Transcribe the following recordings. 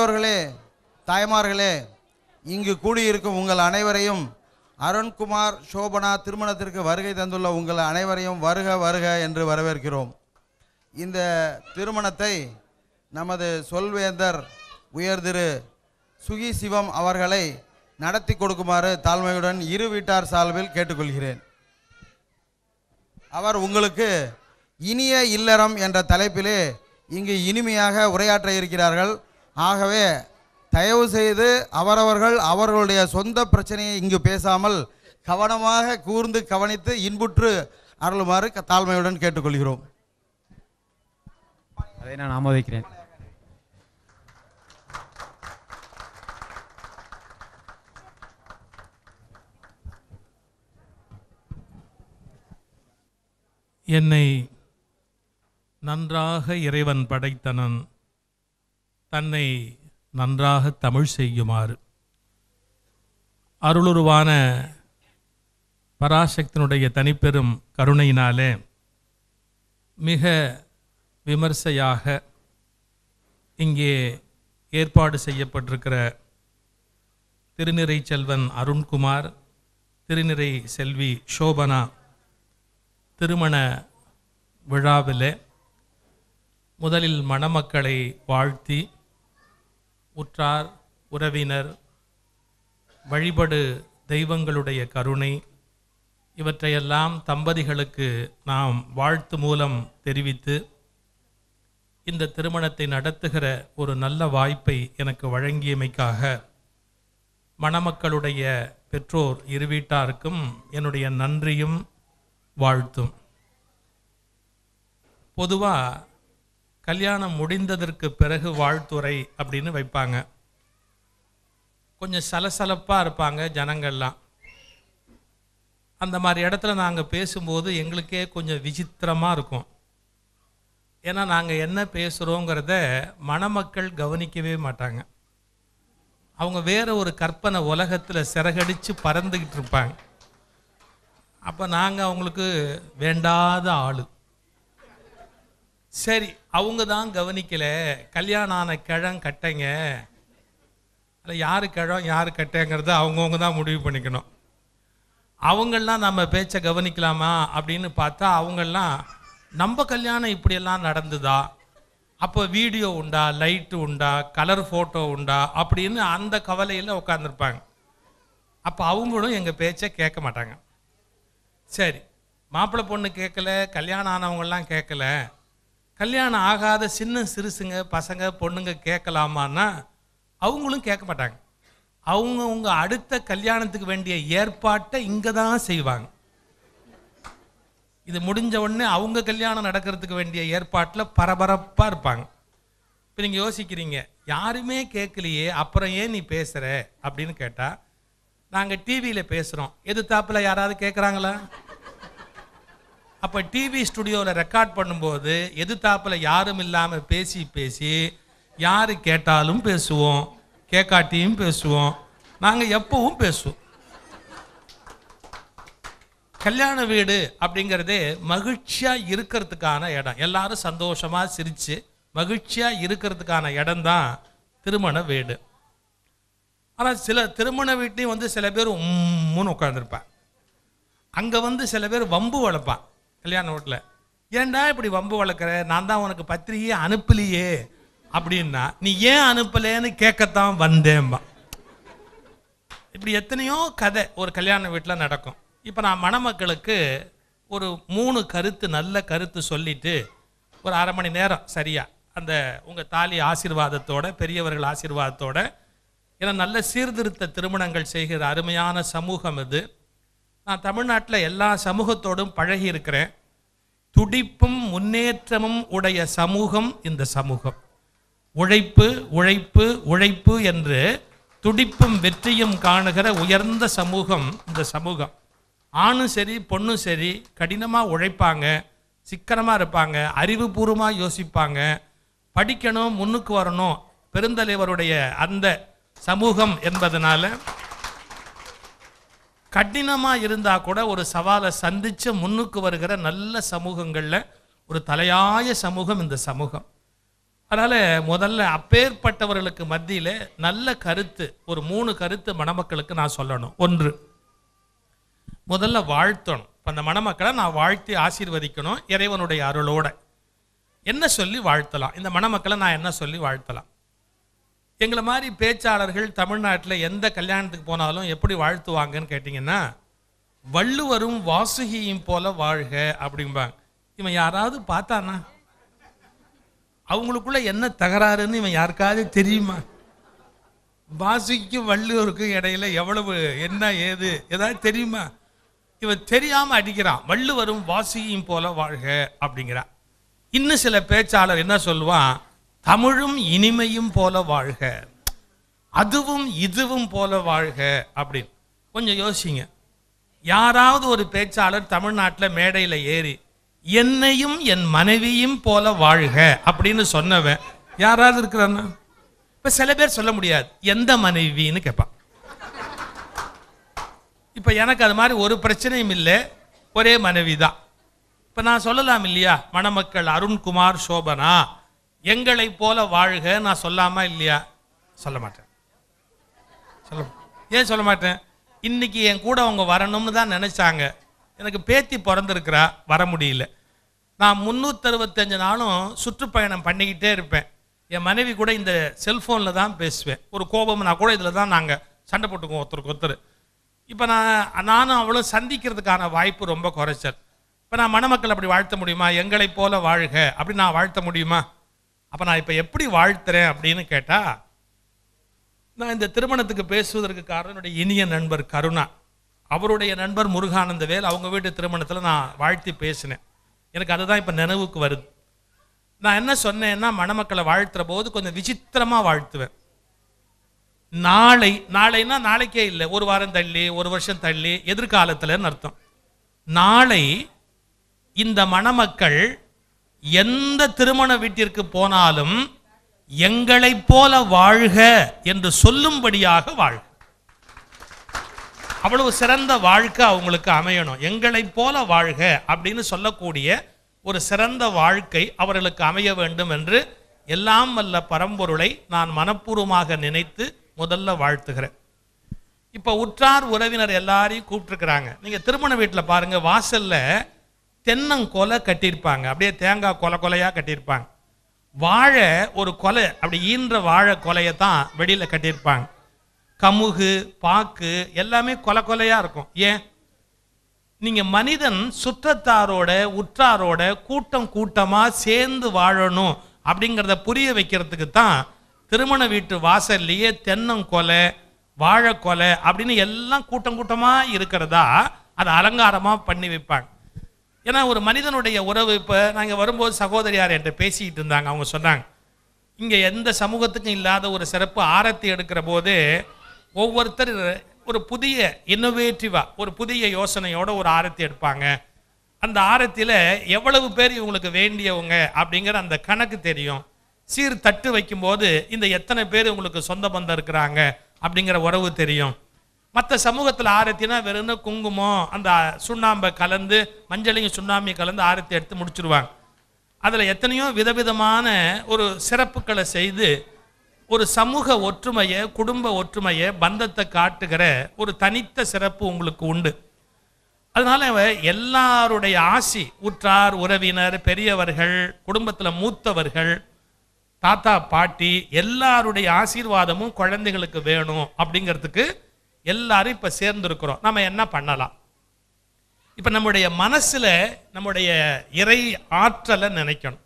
பெரியோர்களே தாய்மார்களே இங்கு கூடியிருக்கும் உங்கள் அனைவரையும் அருண்குமார் சோபனா திருமணத்திற்கு வருகை தந்துள்ள உங்கள் அனைவரையும் வருக வருக என்று வரவேற்கிறோம் இந்த திருமணத்தை நமது சொல்வேந்தர் உயர் திரு சுகி சிவம் அவர்களை நடத்தி கொடுக்குமாறு தாழ்மையுடன் இரு வீட்டார் சார்பில் கேட்டுக்கொள்கிறேன் அவர் உங்களுக்கு இனிய இல்லறம் என்ற தலைப்பிலே இங்கு இனிமையாக உரையாற்ற இருக்கிறார்கள் ஆகவே தயவு செய்து அவரவர்கள் அவர்களுடைய சொந்த பிரச்சனையை இங்கு பேசாமல் கவனமாக கூர்ந்து கவனித்து இன்புற்று அருளுமாறு தாழ்மையுடன் கேட்டுக்கொள்கிறோம் அதை நான் ஆமோதிக்கிறேன் என்னை நன்றாக இறைவன் படைத்தனன் தன்னை நன்றாக தமிழ் செய்யுமாறு அருளுருவான பராசக்தினுடைய தனிப்பெரும் கருணையினாலே மிக விமர்சையாக இங்கே ஏற்பாடு செய்யப்பட்டிருக்கிற திருநிறை செல்வன் அருண்குமார் திருநிறை செல்வி சோபனா திருமண விழாவில் முதலில் மணமக்களை வாழ்த்தி உற்றார் உறவினர் வழிபடு தெய்வங்களுடைய கருணை இவற்றையெல்லாம் தம்பதிகளுக்கு நாம் வாழ்த்து மூலம் தெரிவித்து இந்த திருமணத்தை நடத்துகிற ஒரு நல்ல வாய்ப்பை எனக்கு வழங்கியமைக்காக மணமக்களுடைய பெற்றோர் இரு வீட்டாருக்கும் என்னுடைய நன்றியும் வாழ்த்தும் பொதுவாக கல்யாணம் முடிந்ததற்கு பிறகு வாழ்த்துறை அப்படின்னு வைப்பாங்க கொஞ்சம் சலசலப்பாக இருப்பாங்க ஜனங்கள்லாம் அந்த மாதிரி இடத்துல நாங்கள் பேசும்போது எங்களுக்கே கொஞ்சம் விசித்திரமாக இருக்கும் ஏன்னா நாங்கள் என்ன பேசுகிறோங்கிறத மணமக்கள் கவனிக்கவே மாட்டாங்க அவங்க வேறு ஒரு கற்பனை உலகத்தில் சிறகடித்து பறந்துக்கிட்டு இருப்பாங்க அப்போ நாங்கள் அவங்களுக்கு வேண்டாத ஆள் சரி அவங்க தான் கவனிக்கல கல்யாணம் ஆன கிழம் கட்டைங்க அதில் யார் கிழம் யார் கட்டைங்கிறத அவங்கவுங்க தான் முடிவு பண்ணிக்கணும் அவங்கள்லாம் நம்ம பேச்சை கவனிக்கலாமா அப்படின்னு பார்த்தா அவங்கள்லாம் நம்ம கல்யாணம் இப்படியெல்லாம் நடந்துதா அப்போ வீடியோ உண்டா லைட்டு உண்டா கலர் ஃபோட்டோ உண்டா அப்படின்னு அந்த கவலையில் உட்காந்துருப்பாங்க அப்போ அவங்களும் எங்கள் பேச்சை கேட்க மாட்டாங்க சரி மாப்பிள்ளை பொண்ணு கேட்கல கல்யாணம் ஆனவங்கள்லாம் கேட்கல கல்யாணம் ஆகாத சின்ன சிறுசுங்க பசங்க பொண்ணுங்க கேட்கலாமான்னா அவங்களும் கேட்க மாட்டாங்க அவங்க அவங்க அடுத்த கல்யாணத்துக்கு வேண்டிய ஏற்பாட்டை இங்கே தான் செய்வாங்க இது முடிஞ்ச உடனே அவங்க கல்யாணம் நடக்கிறதுக்கு வேண்டிய ஏற்பாட்டில் பரபரப்பாக இருப்பாங்க இப்போ நீங்கள் யோசிக்கிறீங்க யாருமே கேட்கலையே அப்புறம் ஏன் நீ பேசுகிற அப்படின்னு கேட்டால் நாங்கள் டிவியில் பேசுகிறோம் எது தாப்பில் யாராவது கேட்குறாங்களா அப்போ டிவி ஸ்டுடியோவில் ரெக்கார்ட் பண்ணும்போது எதிர்த்தாப்பில் யாரும் இல்லாமல் பேசி பேசி யார் கேட்டாலும் பேசுவோம் கேட்காட்டியும் பேசுவோம் நாங்கள் எப்பவும் பேசுவோம் கல்யாண வீடு அப்படிங்கிறதே மகிழ்ச்சியாக இருக்கிறதுக்கான இடம் எல்லாரும் சந்தோஷமாக சிரித்து மகிழ்ச்சியாக இருக்கிறதுக்கான இடம் தான் திருமண வீடு ஆனால் சில திருமண வீட்லேயும் வந்து சில பேர் உம்முன்னு உட்காந்துருப்பேன் அங்கே வந்து சில பேர் வம்பு வளர்ப்பான் கல்யாண வீட்டில் ஏண்டா இப்படி வம்பு வளர்க்குற நான் தான் உனக்கு பத்திரிகையை அனுப்பலையே அப்படின்னா நீ ஏன் அனுப்பலேன்னு கேட்கத்தான் வந்தேம்மா இப்படி எத்தனையோ கதை ஒரு கல்யாண வீட்டில் நடக்கும் இப்போ நான் மணமக்களுக்கு ஒரு மூணு கருத்து நல்ல கருத்து சொல்லிட்டு ஒரு அரை மணி நேரம் சரியா அந்த உங்கள் தாலி ஆசீர்வாதத்தோட பெரியவர்கள் ஆசீர்வாதத்தோட ஏன்னா நல்ல சீர்திருத்த திருமணங்கள் செய்கிற அருமையான சமூகம் இது நான் தமிழ்நாட்டில் எல்லா சமூகத்தோடும் பழகி இருக்கிறேன் துடிப்பும் முன்னேற்றமும் உடைய சமூகம் இந்த சமூகம் உழைப்பு உழைப்பு உழைப்பு என்று துடிப்பும் வெற்றியும் காணுகிற உயர்ந்த சமூகம் இந்த சமூகம் ஆணும் சரி பொண்ணும் சரி கடினமாக உழைப்பாங்க சிக்கனமாக இருப்பாங்க அறிவுபூர்வமாக யோசிப்பாங்க படிக்கணும் முன்னுக்கு வரணும் பெருந்தலைவருடைய அந்த சமூகம் என்பதனால கடினமாக இருந்தால் கூட ஒரு சவாலை சந்தித்து முன்னுக்கு வருகிற நல்ல சமூகங்களில் ஒரு தலையாய சமூகம் இந்த சமூகம் அதனால் முதல்ல அப்பேற்பட்டவர்களுக்கு மத்தியில் நல்ல கருத்து ஒரு மூணு கருத்து மணமக்களுக்கு நான் சொல்லணும் ஒன்று முதல்ல வாழ்த்தணும் இப்போ அந்த மணமக்களை நான் வாழ்த்தி ஆசீர்வதிக்கணும் இறைவனுடைய அருளோட என்ன சொல்லி வாழ்த்தலாம் இந்த மணமக்களை நான் என்ன சொல்லி வாழ்த்தலாம் எங்களை மாதிரி பேச்சாளர்கள் தமிழ்நாட்டில் எந்த கல்யாணத்துக்கு போனாலும் எப்படி வாழ்த்துவாங்கன்னு கேட்டிங்கன்னா வள்ளுவரும் வாசுகியும் போல வாழ்க அப்படிம்பாங்க இவன் யாராவது பார்த்தானா அவங்களுக்குள்ள என்ன தகராறுன்னு இவன் யாருக்காவது தெரியுமா வாசுகிக்கும் வள்ளுவருக்கும் இடையில எவ்வளவு என்ன ஏது ஏதாவது தெரியுமா இவன் தெரியாமல் அடிக்கிறான் வள்ளுவரும் வாசுகியும் போல வாழ்க அப்படிங்கிறான் இன்னும் சில பேச்சாளர் என்ன சொல்லுவான் தமிழும் இனிமையும் போல வாழ்க அதுவும் இதுவும் போல வாழ்க அப்படின்னு கொஞ்சம் யோசிங்க யாராவது ஒரு பேச்சாளர் தமிழ்நாட்டில் மேடையில் ஏறி என்னையும் என் மனைவியும் போல வாழ்க அப்படின்னு சொன்னவன் யாராவது இருக்கிறான்னா இப்போ சில பேர் சொல்ல முடியாது எந்த மனைவின்னு கேட்பான் இப்போ எனக்கு அது மாதிரி ஒரு பிரச்சனையும் இல்லை ஒரே மனைவி தான் இப்போ நான் சொல்லலாம் இல்லையா மணமக்கள் அருண்குமார் சோபனா எங்களை போல வாழ்க நான் சொல்லாமா இல்லையா சொல்ல மாட்டேன் சொல்ல ஏன் சொல்ல மாட்டேன் இன்னைக்கு என் கூட அவங்க வரணும்னு தான் நினச்சாங்க எனக்கு பேத்தி பிறந்திருக்கிறா வர முடியல நான் முந்நூற்றறுபத்தஞ்சு நாளும் சுற்றுப்பயணம் பண்ணிக்கிட்டே இருப்பேன் என் மனைவி கூட இந்த செல்ஃபோனில் தான் பேசுவேன் ஒரு கோபம்னா கூட இதில் தான் நாங்கள் சண்டை போட்டுக்குவோம் ஒருத்தருக்கு ஒருத்தர் இப்போ நான் நானும் அவ்வளோ சந்திக்கிறதுக்கான வாய்ப்பு ரொம்ப குறைச்சல் இப்போ நான் மணமக்கள் அப்படி வாழ்த்த முடியுமா எங்களை போல வாழ்க அப்படி நான் வாழ்த்த முடியுமா அப்போ நான் இப்போ எப்படி வாழ்த்துறேன் அப்படின்னு கேட்டால் நான் இந்த திருமணத்துக்கு பேசுவதற்கு காரணம் என்னுடைய இனிய நண்பர் கருணா அவருடைய நண்பர் முருகானந்த வேல் அவங்க வீட்டு திருமணத்தில் நான் வாழ்த்தி பேசினேன் எனக்கு அதுதான் இப்போ நினைவுக்கு வருது நான் என்ன சொன்னேன்னா மணமக்களை வாழ்த்துற போது கொஞ்சம் விசித்திரமாக வாழ்த்துவேன் நாளை நாளைன்னா நாளைக்கே இல்லை ஒரு வாரம் தள்ளி ஒரு வருஷம் தள்ளி எதிர்காலத்தில்னு அர்த்தம் நாளை இந்த மணமக்கள் எந்த திருமண வீட்டிற்கு போனாலும் எங்களை போல வாழ்க என்று சொல்லும்படியாக வாழ்க அவ்வளவு சிறந்த வாழ்க்கை அவங்களுக்கு அமையணும் எங்களை போல வாழ்க அப்படின்னு சொல்லக்கூடிய ஒரு சிறந்த வாழ்க்கை அவர்களுக்கு அமைய வேண்டும் என்று எல்லாம் வல்ல பரம்பொருளை நான் மனப்பூர்வமாக நினைத்து முதல்ல வாழ்த்துகிறேன் இப்போ உற்றார் உறவினர் எல்லாரையும் கூப்பிட்டுருக்குறாங்க நீங்கள் திருமண வீட்டில் பாருங்கள் வாசலில் தென்னங்கொலை கட்டியிருப்பாங்க அப்படியே தேங்காய் கொலை கொலையாக கட்டியிருப்பாங்க வாழை ஒரு கொலை அப்படி ஈன்ற வாழை கொலையை தான் வெளியில் கட்டியிருப்பாங்க கமுகு பாக்கு எல்லாமே கொலை கொலையாக இருக்கும் ஏன் நீங்கள் மனிதன் சுற்றத்தாரோட உற்றாரோட கூட்டம் கூட்டமாக சேர்ந்து வாழணும் அப்படிங்கிறத புரிய வைக்கிறதுக்கு தான் திருமண வீட்டு வாசல்லையே தென்னங்கொலை வாழைக்கொலை அப்படின்னு எல்லாம் கூட்டம் கூட்டமாக இருக்கிறதா அதை அலங்காரமாக பண்ணி வைப்பாங்க ஏன்னா ஒரு மனிதனுடைய உறவு இப்போ நாங்கள் வரும்போது சகோதரியார் என்கிட்ட பேசிக்கிட்டு இருந்தாங்க அவங்க சொன்னாங்க இங்கே எந்த சமூகத்துக்கும் இல்லாத ஒரு சிறப்பு ஆரத்தி எடுக்கிற போது ஒவ்வொருத்தர் ஒரு புதிய இன்னோவேட்டிவாக ஒரு புதிய யோசனையோட ஒரு ஆரத்தி எடுப்பாங்க அந்த ஆரத்தியில் எவ்வளவு பேர் இவங்களுக்கு வேண்டியவங்க அப்படிங்கிற அந்த கணக்கு தெரியும் சீர் தட்டு வைக்கும்போது இந்த எத்தனை பேர் உங்களுக்கு சொந்த பந்தம் இருக்கிறாங்க அப்படிங்கிற உறவு தெரியும் மற்ற சமூகத்தில் ஆரத்தினா வெறும் குங்குமம் அந்த சுண்ணாம்பை கலந்து மஞ்சளையும் சுண்ணாம்பையும் கலந்து ஆரத்தி எடுத்து முடிச்சுருவாங்க அதில் எத்தனையோ விதவிதமான ஒரு சிறப்புகளை செய்து ஒரு சமூக ஒற்றுமையை குடும்ப ஒற்றுமையை பந்தத்தை காட்டுகிற ஒரு தனித்த சிறப்பு உங்களுக்கு உண்டு அதனால எல்லாருடைய ஆசி உற்றார் உறவினர் பெரியவர்கள் குடும்பத்தில் மூத்தவர்கள் தாத்தா பாட்டி எல்லாருடைய ஆசீர்வாதமும் குழந்தைகளுக்கு வேணும் அப்படிங்கிறதுக்கு எல்லாரும் இப்போ சேர்ந்துருக்கிறோம் நம்ம என்ன பண்ணலாம் இப்போ நம்முடைய மனசில் நம்முடைய இறை ஆற்றலை நினைக்கணும்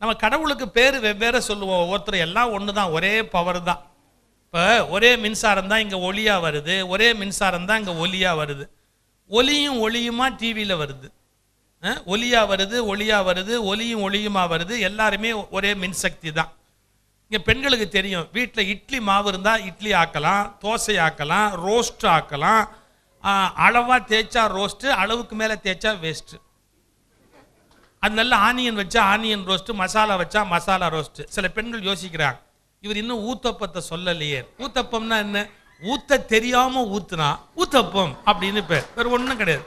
நம்ம கடவுளுக்கு பேர் வெவ்வேறு சொல்லுவோம் ஒவ்வொருத்தர் எல்லாம் ஒன்று தான் ஒரே பவர் தான் இப்போ ஒரே மின்சாரம் தான் இங்கே ஒளியாக வருது ஒரே மின்சாரம் தான் இங்கே ஒலியாக வருது ஒலியும் ஒளியுமா டிவியில் வருது ஒலியாக வருது ஒளியாக வருது ஒலியும் ஒளியுமா வருது எல்லாருமே ஒரே மின்சக்தி தான் இங்கே பெண்களுக்கு தெரியும் வீட்டில் இட்லி மாவு இருந்தால் இட்லி ஆக்கலாம் தோசை ஆக்கலாம் ரோஸ்ட் ஆக்கலாம் அளவாக தேய்ச்சா ரோஸ்ட்டு அளவுக்கு மேலே தேய்ச்சா வேஸ்ட்டு அது நல்ல ஆனியன் வச்சா ஆனியன் ரோஸ்ட்டு மசாலா வச்சா மசாலா ரோஸ்ட்டு சில பெண்கள் யோசிக்கிறாங்க இவர் இன்னும் ஊத்தப்பத்தை சொல்லலையே ஊத்தப்பம்னா என்ன ஊத்த தெரியாமல் ஊத்துனா ஊத்தப்பம் அப்படின்னு பேர் வேறு ஒன்றும் கிடையாது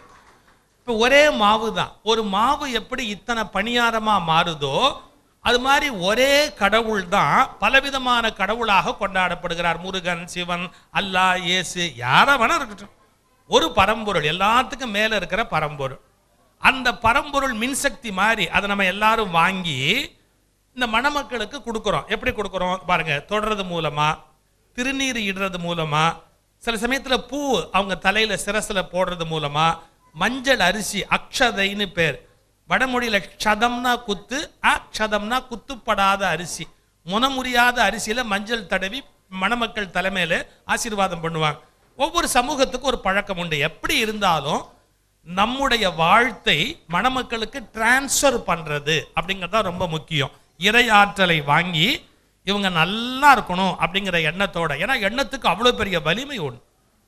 இப்போ ஒரே மாவு தான் ஒரு மாவு எப்படி இத்தனை பணியாரமாக மாறுதோ அது மாதிரி ஒரே கடவுள் தான் பலவிதமான கடவுளாக கொண்டாடப்படுகிறார் முருகன் சிவன் அல்லா இயேசு யாரை வேணா இருக்கட்டும் ஒரு பரம்பொருள் எல்லாத்துக்கும் மேலே இருக்கிற பரம்பொருள் அந்த பரம்பொருள் மின்சக்தி மாதிரி அதை நம்ம எல்லாரும் வாங்கி இந்த மணமக்களுக்கு கொடுக்குறோம் எப்படி கொடுக்குறோம் பாருங்க தொடர்றது மூலமா திருநீர் இடுறது மூலமா சில சமயத்தில் பூ அவங்க தலையில் சிரசில் போடுறது மூலமா மஞ்சள் அரிசி அக்ஷதைன்னு பேர் வடமொழியில் க்ஷதம்னா குத்து ஆ க்ஷதம்னா குத்துப்படாத அரிசி முனமுறியாத அரிசியில் மஞ்சள் தடவி மணமக்கள் தலைமையில் ஆசீர்வாதம் பண்ணுவாங்க ஒவ்வொரு சமூகத்துக்கும் ஒரு பழக்கம் உண்டு எப்படி இருந்தாலும் நம்முடைய வாழ்த்தை மணமக்களுக்கு டிரான்ஸ்ஃபர் பண்ணுறது அப்படிங்கிறது ரொம்ப முக்கியம் இறையாற்றலை வாங்கி இவங்க நல்லா இருக்கணும் அப்படிங்கிற எண்ணத்தோட ஏன்னா எண்ணத்துக்கு அவ்வளோ பெரிய வலிமை உண்டு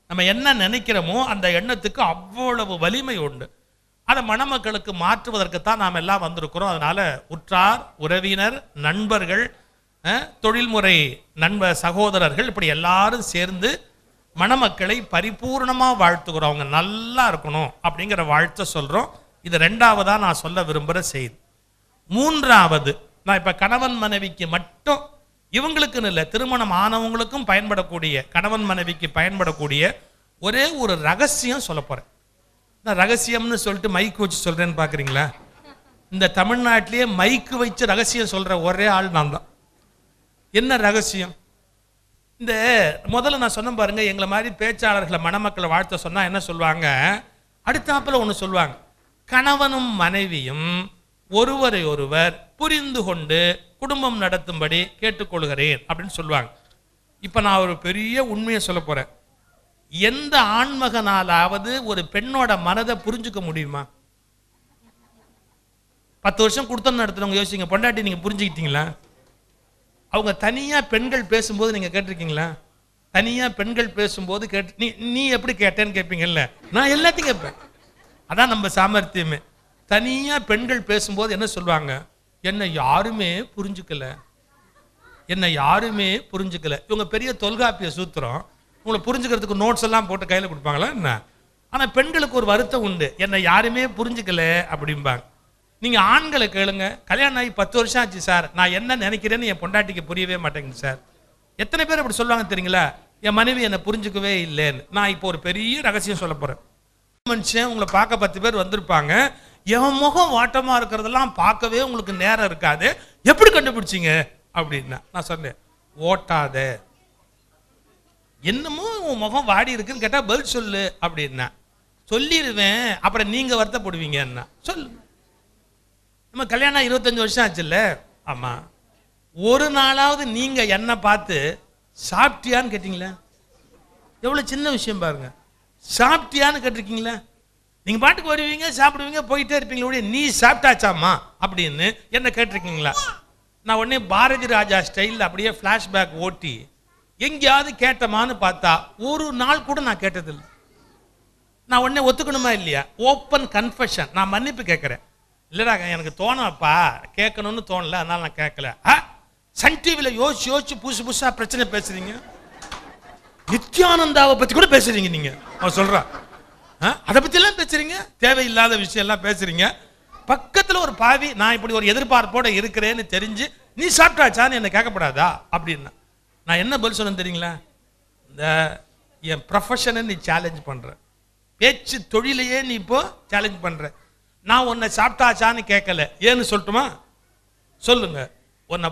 நம்ம என்ன நினைக்கிறோமோ அந்த எண்ணத்துக்கு அவ்வளவு வலிமை உண்டு அதை மணமக்களுக்கு மாற்றுவதற்குத்தான் நாம் எல்லாம் வந்திருக்கிறோம் அதனால் உற்றார் உறவினர் நண்பர்கள் தொழில்முறை நண்ப சகோதரர்கள் இப்படி எல்லாரும் சேர்ந்து மணமக்களை பரிபூர்ணமாக வாழ்த்துக்கிறோம் அவங்க நல்லா இருக்கணும் அப்படிங்கிற வாழ்த்த சொல்கிறோம் இது ரெண்டாவதாக நான் சொல்ல விரும்புகிற செய்தி மூன்றாவது நான் இப்போ கணவன் மனைவிக்கு மட்டும் இவங்களுக்குன்னு இல்லை திருமணம் ஆனவங்களுக்கும் பயன்படக்கூடிய கணவன் மனைவிக்கு பயன்படக்கூடிய ஒரே ஒரு ரகசியம் சொல்ல போகிறேன் நான் ரகசியம்னு சொல்லிட்டு மைக் வச்சு சொல்கிறேன்னு பார்க்குறீங்களா இந்த தமிழ்நாட்டிலேயே மைக்கு வச்சு ரகசியம் சொல்கிற ஒரே ஆள் நான் தான் என்ன ரகசியம் இந்த முதல்ல நான் சொன்ன பாருங்கள் எங்களை மாதிரி பேச்சாளர்களை மணமக்களை வாழ்த்த சொன்னால் என்ன சொல்லுவாங்க அடுத்தாப்பில் ஒன்று சொல்லுவாங்க கணவனும் மனைவியும் ஒருவரை ஒருவர் புரிந்து கொண்டு குடும்பம் நடத்தும்படி கேட்டுக்கொள்கிறேன் அப்படின்னு சொல்லுவாங்க இப்போ நான் ஒரு பெரிய உண்மையை சொல்ல போகிறேன் எந்த ஆண்மகனாலாவது ஒரு பெண்ணோட மனதை புரிஞ்சுக்க முடியுமா பத்து வருஷம் கொடுத்தோன்னு நடத்துறவங்க யோசிங்க பொண்டாட்டி நீங்கள் புரிஞ்சுக்கிட்டீங்களா அவங்க தனியாக பெண்கள் பேசும்போது நீங்கள் கேட்டிருக்கீங்களா தனியாக பெண்கள் பேசும்போது கேட்டு நீ நீ எப்படி கேட்டேன்னு கேட்பீங்கல்ல நான் எல்லாத்தையும் கேட்பேன் அதான் நம்ம சாமர்த்தியமே தனியாக பெண்கள் பேசும்போது என்ன சொல்லுவாங்க என்னை யாருமே புரிஞ்சுக்கல என்னை யாருமே புரிஞ்சுக்கல இவங்க பெரிய தொல்காப்பிய சூத்திரம் உங்களை புரிஞ்சுக்கிறதுக்கு நோட்ஸ் எல்லாம் போட்டு கையில் கொடுப்பாங்களா என்ன ஆனால் பெண்களுக்கு ஒரு வருத்தம் உண்டு என்னை யாருமே புரிஞ்சுக்கல அப்படிம்பாங்க நீங்கள் ஆண்களை கேளுங்க கல்யாணம் ஆகி பத்து வருஷம் ஆச்சு சார் நான் என்ன நினைக்கிறேன்னு என் பொண்டாட்டிக்கு புரியவே மாட்டேங்குது சார் எத்தனை பேர் அப்படி சொல்லுவாங்க தெரியுங்களா என் மனைவி என்னை புரிஞ்சுக்கவே இல்லைன்னு நான் இப்போ ஒரு பெரிய ரகசியம் சொல்ல போகிறேன் மனுஷன் உங்களை பார்க்க பத்து பேர் வந்திருப்பாங்க என் முகம் வாட்டமாக இருக்கிறதெல்லாம் பார்க்கவே உங்களுக்கு நேரம் இருக்காது எப்படி கண்டுபிடிச்சிங்க அப்படின்னா நான் சொன்னேன் ஓட்டாத என்னமோ உன் முகம் வாடி இருக்குன்னு கேட்டால் பதில் சொல்லு அப்படின்னா சொல்லிடுவேன் அப்புறம் நீங்கள் என்ன சொல்லு நம்ம கல்யாணம் இருபத்தஞ்சி வருஷம் ஆச்சுல்ல ஆமாம் ஒரு நாளாவது நீங்கள் என்னை பார்த்து சாப்பிட்டியான்னு கேட்டிங்களா எவ்வளோ சின்ன விஷயம் பாருங்க சாப்பிட்டியான்னு கேட்டிருக்கீங்களா நீங்கள் பாட்டுக்கு வருவீங்க சாப்பிடுவீங்க போயிட்டே இருப்பீங்களே நீ சாப்பிட்டாச்சாமா அப்படின்னு என்ன கேட்டிருக்கீங்களா நான் உடனே பாரதி ராஜா ஸ்டைலில் அப்படியே ஃப்ளாஷ்பேக் ஓட்டி எங்கேயாவது கேட்டமான்னு பார்த்தா ஒரு நாள் கூட நான் கேட்டதில்லை நான் உடனே ஒத்துக்கணுமா இல்லையா ஓப்பன் கன்ஃபெஷன் நான் மன்னிப்பு கேட்குறேன் இல்லைடா எனக்கு தோணப்பா கேட்கணும்னு தோணல அதனால் நான் கேட்கல ஆ சன் டிவியில் யோசிச்சு யோசிச்சு புதுசு புதுசாக பிரச்சனை பேசுறீங்க நித்யானந்தாவை பற்றி கூட பேசுறீங்க நீங்கள் அவன் சொல்கிறான் அதை பற்றிலாம் பேசுறீங்க தேவையில்லாத விஷயம்லாம் பேசுறீங்க பக்கத்தில் ஒரு பாவி நான் இப்படி ஒரு எதிர்பார்ப்போடு இருக்கிறேன்னு தெரிஞ்சு நீ சாப்பிட்டாச்சான்னு என்னை கேட்கப்படாதா அப்படின்னா நான் என்ன பதில் சொல்ல தெரியுங்களா இந்த என் ப்ரொஃபஷனை நீ சேலஞ்ச் பண்ணுற பேச்சு தொழிலையே நீ இப்போ சேலஞ்ச் பண்ணுற நான் உன்னை சாப்பிட்டாச்சான்னு கேட்கல ஏன்னு சொல்லட்டுமா சொல்லுங்க உன்னை